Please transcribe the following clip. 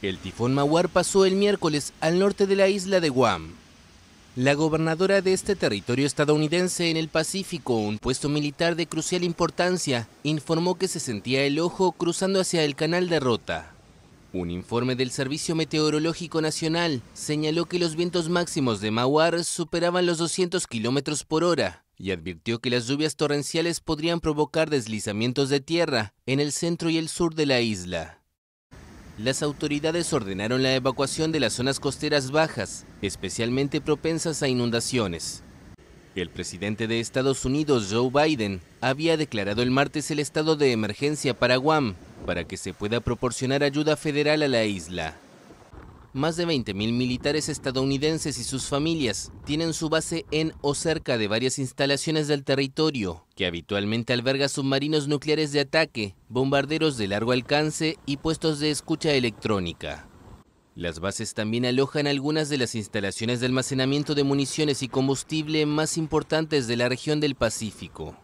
El tifón Mawar pasó el miércoles al norte de la isla de Guam. La gobernadora de este territorio estadounidense en el Pacífico, un puesto militar de crucial importancia, informó que se sentía el ojo cruzando hacia el canal de Rota. Un informe del Servicio Meteorológico Nacional señaló que los vientos máximos de Mawar superaban los 200 kilómetros por hora y advirtió que las lluvias torrenciales podrían provocar deslizamientos de tierra en el centro y el sur de la isla las autoridades ordenaron la evacuación de las zonas costeras bajas, especialmente propensas a inundaciones. El presidente de Estados Unidos, Joe Biden, había declarado el martes el estado de emergencia para Guam, para que se pueda proporcionar ayuda federal a la isla más de 20.000 militares estadounidenses y sus familias tienen su base en o cerca de varias instalaciones del territorio, que habitualmente alberga submarinos nucleares de ataque, bombarderos de largo alcance y puestos de escucha electrónica. Las bases también alojan algunas de las instalaciones de almacenamiento de municiones y combustible más importantes de la región del Pacífico.